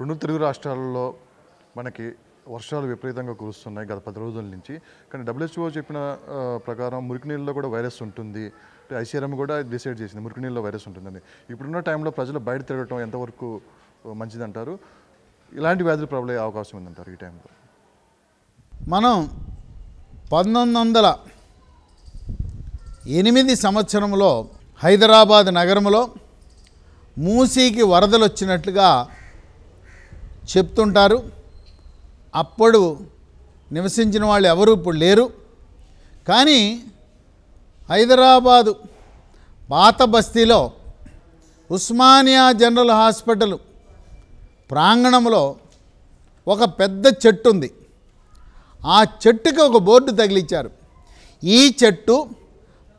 రెండు తెలుగు రాష్ట్రాలలో మనకి వర్షాలు విపరీతంగా కురుస్తున్నాయి గత పది రోజుల నుంచి కానీ డబ్ల్యూహెచ్ఓ చెప్పిన ప్రకారం మురికి నీళ్ళలో కూడా వైరస్ ఉంటుంది ఐసీఆర్ఎం కూడా డిసైడ్ చేసింది మురికి నీళ్ళలో వైరస్ ఉంటుందని ఇప్పుడున్న టైంలో ప్రజలు బయట తిరగటం ఎంతవరకు మంచిదంటారు ఇలాంటి వ్యాధులు అయ్యే అవకాశం ఉందంటారు ఈ టైంలో మనం పంతొమ్మిది వందల ఎనిమిది సంవత్సరంలో హైదరాబాద్ నగరంలో మూసీకి వరదలు వచ్చినట్లుగా చెప్తుంటారు అప్పుడు నివసించిన వాళ్ళు ఎవరు ఇప్పుడు లేరు కానీ హైదరాబాదు పాత బస్తీలో ఉస్మానియా జనరల్ హాస్పిటల్ ప్రాంగణంలో ఒక పెద్ద చెట్టు ఉంది ఆ చెట్టుకి ఒక బోర్డు తగిలించారు ఈ చెట్టు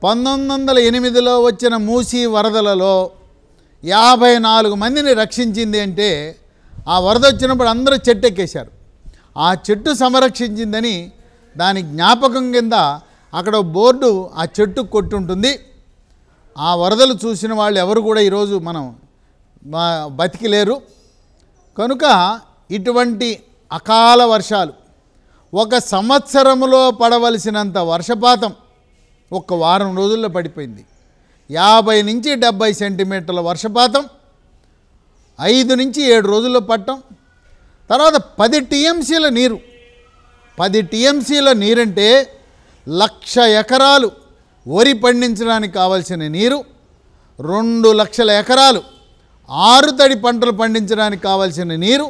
పంతొమ్మిది వందల ఎనిమిదిలో వచ్చిన మూసీ వరదలలో యాభై నాలుగు మందిని రక్షించింది అంటే ఆ వరద వచ్చినప్పుడు అందరూ చెట్టు ఎక్కేశారు ఆ చెట్టు సంరక్షించిందని దాని జ్ఞాపకం కింద అక్కడ బోర్డు ఆ చెట్టు కొట్టుంటుంది ఆ వరదలు చూసిన వాళ్ళు ఎవరు కూడా ఈరోజు మనం బతికిలేరు కనుక ఇటువంటి అకాల వర్షాలు ఒక సంవత్సరంలో పడవలసినంత వర్షపాతం ఒక వారం రోజుల్లో పడిపోయింది యాభై నుంచి డెబ్భై సెంటీమీటర్ల వర్షపాతం ఐదు నుంచి ఏడు రోజుల్లో పట్టం తర్వాత పది టీఎంసీల నీరు పది టీఎంసీల నీరంటే లక్ష ఎకరాలు వరి పండించడానికి కావలసిన నీరు రెండు లక్షల ఎకరాలు ఆరు తడి పంటలు పండించడానికి కావలసిన నీరు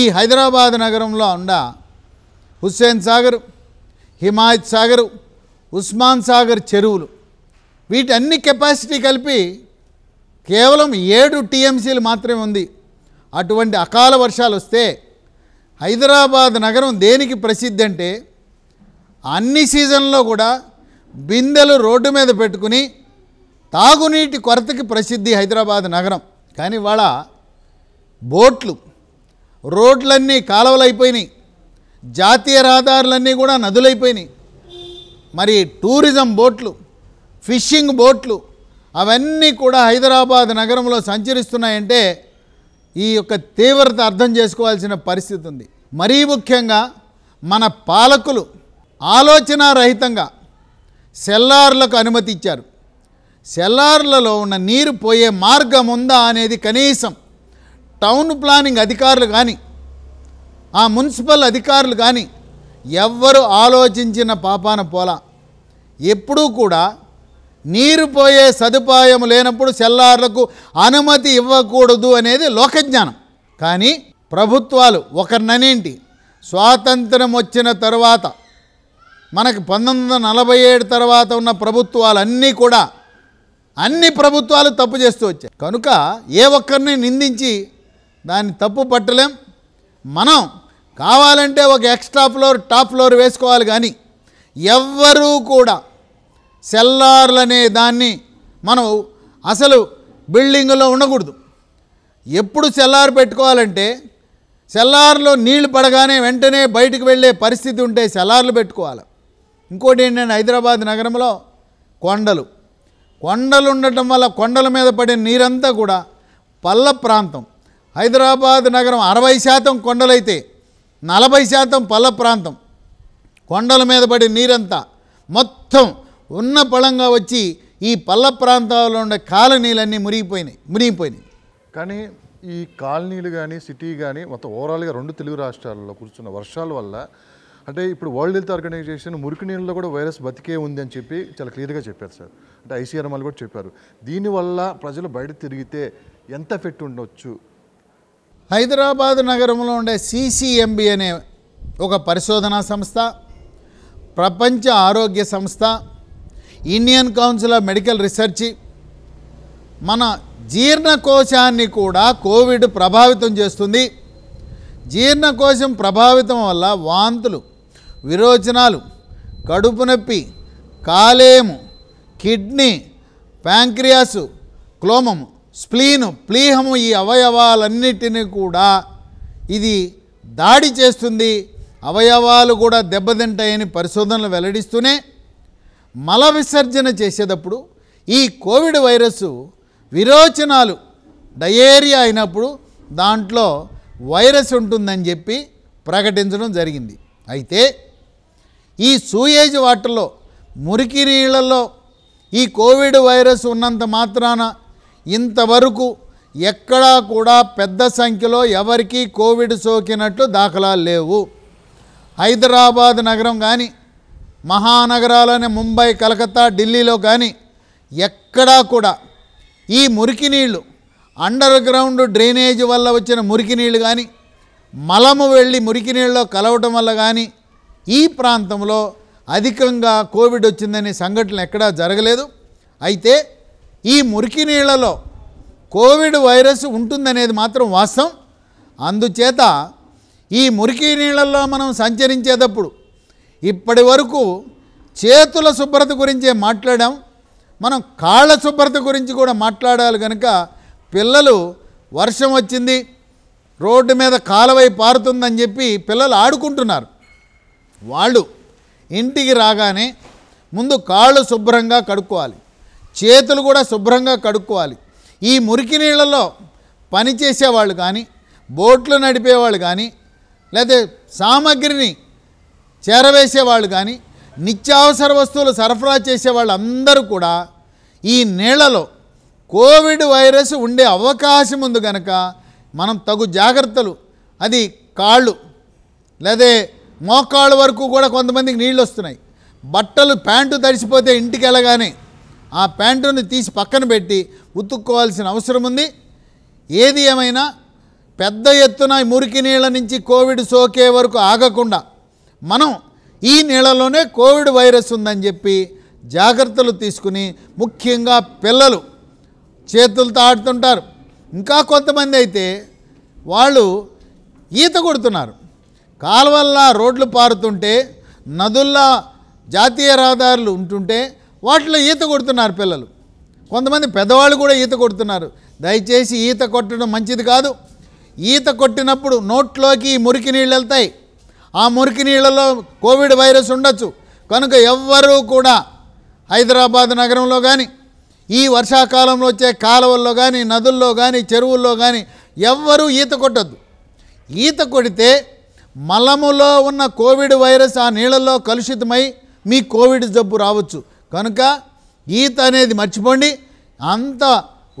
ఈ హైదరాబాద్ నగరంలో ఉండ హుస్సేన్ సాగర్ హిమాయత్ సాగరు ఉస్మాన్ సాగర్ చెరువులు వీటన్ని కెపాసిటీ కలిపి కేవలం ఏడు టీఎంసీలు మాత్రమే ఉంది అటువంటి అకాల వర్షాలు వస్తే హైదరాబాద్ నగరం దేనికి ప్రసిద్ధి అంటే అన్ని సీజన్లో కూడా బిందెలు రోడ్డు మీద పెట్టుకుని తాగునీటి కొరతకి ప్రసిద్ధి హైదరాబాద్ నగరం కానీ వాళ్ళ బోట్లు రోడ్లన్నీ కాలవలైపోయినాయి జాతీయ రహదారులన్నీ కూడా నదులైపోయినాయి మరి టూరిజం బోట్లు ఫిషింగ్ బోట్లు అవన్నీ కూడా హైదరాబాద్ నగరంలో సంచరిస్తున్నాయంటే ఈ యొక్క తీవ్రత అర్థం చేసుకోవాల్సిన పరిస్థితి ఉంది మరీ ముఖ్యంగా మన పాలకులు ఆలోచన రహితంగా సెల్లార్లకు అనుమతి ఇచ్చారు సెల్లార్లలో ఉన్న నీరు పోయే మార్గం ఉందా అనేది కనీసం టౌన్ ప్లానింగ్ అధికారులు కానీ ఆ మున్సిపల్ అధికారులు కానీ ఎవ్వరు ఆలోచించిన పాపాన పోలా ఎప్పుడూ కూడా నీరు పోయే సదుపాయం లేనప్పుడు సెల్లార్లకు అనుమతి ఇవ్వకూడదు అనేది లోకజ్ఞానం కానీ ప్రభుత్వాలు ఒకరిననేంటి స్వాతంత్రం వచ్చిన తర్వాత మనకు పంతొమ్మిది వందల నలభై ఏడు తర్వాత ఉన్న ప్రభుత్వాలు అన్నీ కూడా అన్ని ప్రభుత్వాలు తప్పు చేస్తూ వచ్చాయి కనుక ఏ ఒక్కరిని నిందించి దాన్ని తప్పు పట్టలేం మనం కావాలంటే ఒక ఎక్స్ట్రా ఫ్లోర్ టాప్ ఫ్లోర్ వేసుకోవాలి కానీ ఎవ్వరూ కూడా సెల్లార్లు అనే దాన్ని మనం అసలు బిల్డింగులో ఉండకూడదు ఎప్పుడు సెల్లార్ పెట్టుకోవాలంటే సెల్లార్లో నీళ్లు పడగానే వెంటనే బయటకు వెళ్ళే పరిస్థితి ఉంటే సెల్లార్లు పెట్టుకోవాలి ఇంకోటి ఏంటంటే హైదరాబాద్ నగరంలో కొండలు కొండలు ఉండటం వల్ల కొండల మీద పడే నీరంతా కూడా పల్ల ప్రాంతం హైదరాబాద్ నగరం అరవై శాతం కొండలైతే నలభై శాతం పల్ల ప్రాంతం కొండల మీద పడే నీరంతా మొత్తం ఉన్న పళంగా వచ్చి ఈ పల్ల ప్రాంతాల్లో ఉండే కాలనీలన్నీ మురిగిపోయినాయి మునిగిపోయినాయి కానీ ఈ కాలనీలు కానీ సిటీ కానీ మొత్తం ఓవరాల్గా రెండు తెలుగు రాష్ట్రాల్లో కూర్చున్న వర్షాల వల్ల అంటే ఇప్పుడు వరల్డ్ హెల్త్ ఆర్గనైజేషన్ మురికి నీళ్ళలో కూడా వైరస్ బతికే ఉంది అని చెప్పి చాలా క్లియర్గా చెప్పారు సార్ అంటే ఐసీఆర్ఎంఎల్ కూడా చెప్పారు దీనివల్ల ప్రజలు బయట తిరిగితే ఎంత ఫిట్ ఉండొచ్చు హైదరాబాద్ నగరంలో ఉండే సిసిఎంబి అనే ఒక పరిశోధనా సంస్థ ప్రపంచ ఆరోగ్య సంస్థ Indian council of medical research మన జీర్ణకోశాన్ని కూడా కోవిడ్ ప్రభావితం చేస్తుంది జీర్ణకోశం ప్రభావితం వల్ల వాంతులు విరోచనాలు కడుపు నొప్పి కాలేయము కిడ్నీ ప్యాంక్రియాసు క్లోమము స్ప్లీను ప్లీహము ఈ అవయవాలన్నిటినీ కూడా ఇది దాడి చేస్తుంది అవయవాలు కూడా దెబ్బతింటాయని పరిశోధనలు వెల్లడిస్తూనే మల విసర్జన చేసేటప్పుడు ఈ కోవిడ్ వైరస్ విరోచనాలు డయేరియా అయినప్పుడు దాంట్లో వైరస్ ఉంటుందని చెప్పి ప్రకటించడం జరిగింది అయితే ఈ సూయేజ్ వాటర్లో మురికి నీళ్ళల్లో ఈ కోవిడ్ వైరస్ ఉన్నంత మాత్రాన ఇంతవరకు ఎక్కడా కూడా పెద్ద సంఖ్యలో ఎవరికీ కోవిడ్ సోకినట్లు దాఖలాలు లేవు హైదరాబాద్ నగరం కానీ మహానగరాలనే ముంబై కలకత్తా ఢిల్లీలో కానీ ఎక్కడా కూడా ఈ మురికి నీళ్లు అండర్ గ్రౌండ్ డ్రైనేజ్ వల్ల వచ్చిన మురికి నీళ్లు కానీ మలము వెళ్ళి మురికి నీళ్ళలో కలవటం వల్ల కానీ ఈ ప్రాంతంలో అధికంగా కోవిడ్ వచ్చిందనే సంఘటన ఎక్కడా జరగలేదు అయితే ఈ మురికి నీళ్లలో కోవిడ్ వైరస్ ఉంటుందనేది మాత్రం వాస్తవం అందుచేత ఈ మురికి నీళ్ళల్లో మనం సంచరించేటప్పుడు ఇప్పటి వరకు చేతుల శుభ్రత గురించే మాట్లాడాం మనం కాళ్ళ శుభ్రత గురించి కూడా మాట్లాడాలి కనుక పిల్లలు వర్షం వచ్చింది రోడ్డు మీద కాలువై పారుతుందని చెప్పి పిల్లలు ఆడుకుంటున్నారు వాళ్ళు ఇంటికి రాగానే ముందు కాళ్ళు శుభ్రంగా కడుక్కోవాలి చేతులు కూడా శుభ్రంగా కడుక్కోవాలి ఈ మురికి నీళ్ళలో పనిచేసేవాళ్ళు కానీ బోట్లు నడిపేవాళ్ళు కానీ లేదా సామాగ్రిని చేరవేసేవాళ్ళు కానీ నిత్యావసర వస్తువులు సరఫరా చేసే అందరూ కూడా ఈ నీళ్లలో కోవిడ్ వైరస్ ఉండే అవకాశం ఉంది కనుక మనం తగు జాగ్రత్తలు అది కాళ్ళు లేదా మోకాళ్ళు వరకు కూడా కొంతమందికి నీళ్ళు వస్తున్నాయి బట్టలు ప్యాంటు తడిసిపోతే ఇంటికి వెళ్ళగానే ఆ ప్యాంటును తీసి పక్కన పెట్టి ఉతుక్కోవాల్సిన అవసరం ఉంది ఏది ఏమైనా పెద్ద ఎత్తున మురికి నీళ్ళ నుంచి కోవిడ్ సోకే వరకు ఆగకుండా మనం ఈ నీళ్ళలోనే కోవిడ్ వైరస్ ఉందని చెప్పి జాగ్రత్తలు తీసుకుని ముఖ్యంగా పిల్లలు చేతులతో ఆడుతుంటారు ఇంకా కొంతమంది అయితే వాళ్ళు ఈత కొడుతున్నారు కాలువల్లా రోడ్లు పారుతుంటే నదుల్లో జాతీయ రహదారులు ఉంటుంటే వాటిలో ఈత కొడుతున్నారు పిల్లలు కొంతమంది పెద్దవాళ్ళు కూడా ఈత కొడుతున్నారు దయచేసి ఈత కొట్టడం మంచిది కాదు ఈత కొట్టినప్పుడు నోట్లోకి మురికి నీళ్ళు వెళ్తాయి ఆ మురికి నీళ్ళలో కోవిడ్ వైరస్ ఉండొచ్చు కనుక ఎవ్వరూ కూడా హైదరాబాద్ నగరంలో కానీ ఈ వర్షాకాలంలో వచ్చే కాలువల్లో కానీ నదుల్లో కానీ చెరువుల్లో కానీ ఎవ్వరూ ఈత కొట్టద్దు ఈత కొడితే మలములో ఉన్న కోవిడ్ వైరస్ ఆ నీళ్ళల్లో కలుషితమై మీ కోవిడ్ జబ్బు రావచ్చు కనుక ఈత అనేది మర్చిపోండి అంత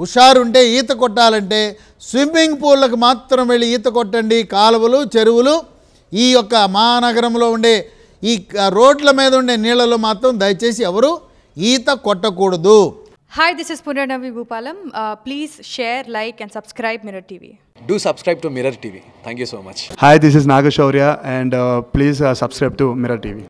హుషారుంటే ఈత కొట్టాలంటే స్విమ్మింగ్ పూల్లకు మాత్రం వెళ్ళి ఈత కొట్టండి కాలువలు చెరువులు ఈ యొక్క మహానగరంలో ఉండే ఈ రోడ్ల మీద ఉండే నీళ్ళలో మాత్రం దయచేసి ఎవరు ఈత కొట్టకూడదు hi this is Punarnavi Bhupalam please share like and subscribe Mirror TV do subscribe to Mirror TV thank you so much hi this is Nagashaurya and please subscribe to Mirror TV